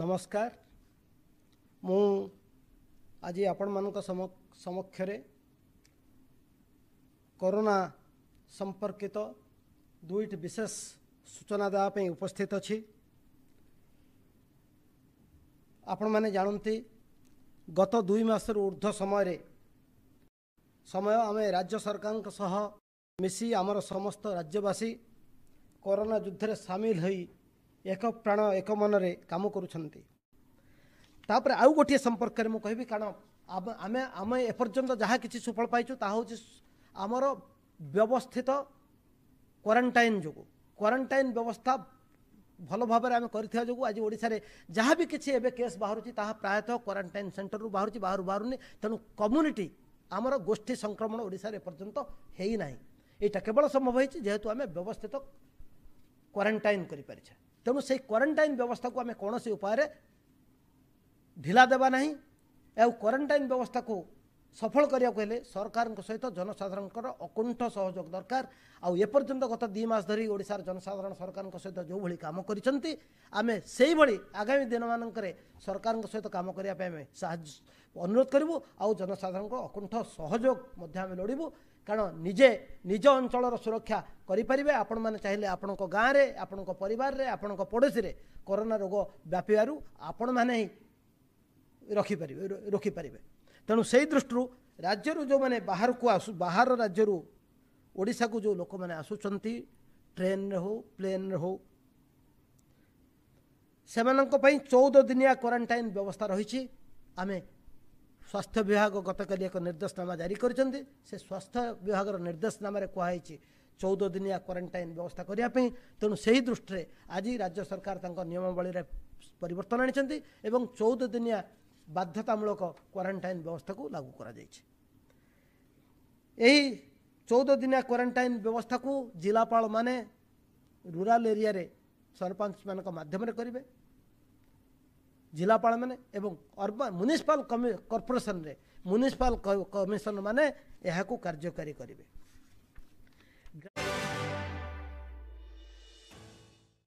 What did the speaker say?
ନମସ୍କାର ମୁଁ ଆଜି ଆପଣମାନଙ୍କ ସମକ୍ଷରେ କରୋନା ସମ୍ପର୍କିତ ଦୁଇଟି ବିଶେଷ ସୂଚନା ଦେବା ପାଇଁ ଉପସ୍ଥିତ ଅଛି ଆପଣମାନେ ଜାଣନ୍ତି ଗତ ଦୁଇ ମାସରୁ ଉର୍ଦ୍ଧ୍ୱ ସମୟରେ ସମୟ ଆମେ ରାଜ୍ୟ ସରକାରଙ୍କ ସହ ମିଶି ଆମର ସମସ୍ତ ରାଜ୍ୟବାସୀ କରୋନା ଯୁଦ୍ଧରେ ସାମିଲ ହୋଇ ଏକ ପ୍ରାଣ ଏକ ମନରେ କାମ କରୁଛନ୍ତି ତାପରେ ଆଉ ଗୋଟିଏ ସମ୍ପର୍କରେ ମୁଁ କହିବି କାରଣ ଆମେ ଆମେ ଏପର୍ଯ୍ୟନ୍ତ ଯାହା କିଛି ସୁଫଳ ପାଇଛୁ ତାହା ହେଉଛି ଆମର ବ୍ୟବସ୍ଥିତ କ୍ୱାରେଣ୍ଟାଇନ୍ ଯୋଗୁଁ କ୍ୱାରେଣ୍ଟାଇନ୍ ବ୍ୟବସ୍ଥା ଭଲ ଭାବରେ ଆମେ କରିଥିବା ଯୋଗୁଁ ଆଜି ଓଡ଼ିଶାରେ ଯାହା ବି କିଛି ଏବେ କେସ୍ ବାହାରୁଛି ତାହା ପ୍ରାୟତଃ କ୍ୱାରେଣ୍ଟାଇନ୍ ସେଣ୍ଟରରୁ ବାହାରୁଛି ବାହାରୁ ବାହାରୁନି ତେଣୁ କମ୍ୟୁନିଟି ଆମର ଗୋଷ୍ଠୀ ସଂକ୍ରମଣ ଓଡ଼ିଶାରେ ଏପର୍ଯ୍ୟନ୍ତ ହେଇନାହିଁ ଏଇଟା କେବଳ ସମ୍ଭବ ହେଇଛି ଯେହେତୁ ଆମେ ବ୍ୟବସ୍ଥିତ କ୍ୱାରେଣ୍ଟାଇନ୍ କରିପାରିଛେ तेणु से क्वरेन्टाइन व्यवस्था को आम कौन उपाय ढिला देवा ना क्वरेन्टाइन व्यवस्था को ସଫଳ କରିବାକୁ ହେଲେ ସରକାରଙ୍କ ସହିତ ଜନସାଧାରଣଙ୍କର ଅକୁଣ୍ଠ ସହଯୋଗ ଦରକାର ଆଉ ଏପର୍ଯ୍ୟନ୍ତ ଗତ ଦୁଇ ମାସ ଧରି ଓଡ଼ିଶାର ଜନସାଧାରଣ ସରକାରଙ୍କ ସହିତ ଯେଉଁଭଳି କାମ କରିଛନ୍ତି ଆମେ ସେହିଭଳି ଆଗାମୀ ଦିନମାନଙ୍କରେ ସରକାରଙ୍କ ସହିତ କାମ କରିବା ପାଇଁ ଆମେ ସାହାଯ୍ୟ ଅନୁରୋଧ କରିବୁ ଆଉ ଜନସାଧାରଣଙ୍କ ଅକୁଣ୍ଠ ସହଯୋଗ ମଧ୍ୟ ଆମେ ଲୋଡ଼ିବୁ କାରଣ ନିଜେ ନିଜ ଅଞ୍ଚଳର ସୁରକ୍ଷା କରିପାରିବେ ଆପଣମାନେ ଚାହିଁଲେ ଆପଣଙ୍କ ଗାଁରେ ଆପଣଙ୍କ ପରିବାରରେ ଆପଣଙ୍କ ପଡ଼ୋଶୀରେ କରୋନା ରୋଗ ବ୍ୟାପିବାରୁ ଆପଣମାନେ ହିଁ ରଖିପାରିବେ ରଖିପାରିବେ ତେଣୁ ସେଇ ଦୃଷ୍ଟିରୁ ରାଜ୍ୟରୁ ଯେଉଁମାନେ ବାହାରକୁ ଆସୁ ବାହାର ରାଜ୍ୟରୁ ଓଡ଼ିଶାକୁ ଯେଉଁ ଲୋକମାନେ ଆସୁଛନ୍ତି ଟ୍ରେନ୍ରେ ହେଉ ପ୍ଲେନ୍ରେ ହେଉ ସେମାନଙ୍କ ପାଇଁ ଚଉଦ ଦିନିଆ କ୍ୱାରେଣ୍ଟାଇନ୍ ବ୍ୟବସ୍ଥା ରହିଛି ଆମେ ସ୍ୱାସ୍ଥ୍ୟ ବିଭାଗ ଗତକାଲି ଏକ ନିର୍ଦ୍ଦେଶନାମା ଜାରି କରିଛନ୍ତି ସେ ସ୍ୱାସ୍ଥ୍ୟ ବିଭାଗର ନିର୍ଦ୍ଦେଶନାମାରେ କୁହାହୋଇଛି ଚଉଦ ଦିନିଆ କ୍ୱାରେଣ୍ଟାଇନ୍ ବ୍ୟବସ୍ଥା କରିବା ପାଇଁ ତେଣୁ ସେହି ଦୃଷ୍ଟିରେ ଆଜି ରାଜ୍ୟ ସରକାର ତାଙ୍କ ନିୟମାବଳୀରେ ପରିବର୍ତ୍ତନ ଆଣିଛନ୍ତି ଏବଂ ଚଉଦ ଦିନିଆ बाध्यतामूलक क्वरेन्टाइन व्यवस्था को लागू कर चौदह दिनिया क्वरेन्टाइन व्यवस्था को जिलापा मैंने रूराल एरिया सरपंच मध्यम करेंगे जिलापा मैंने म्यूनिशपाल कर्पोरेसन म्यूनिशपाल कमिशन मैंने कार्यकारी करेंगे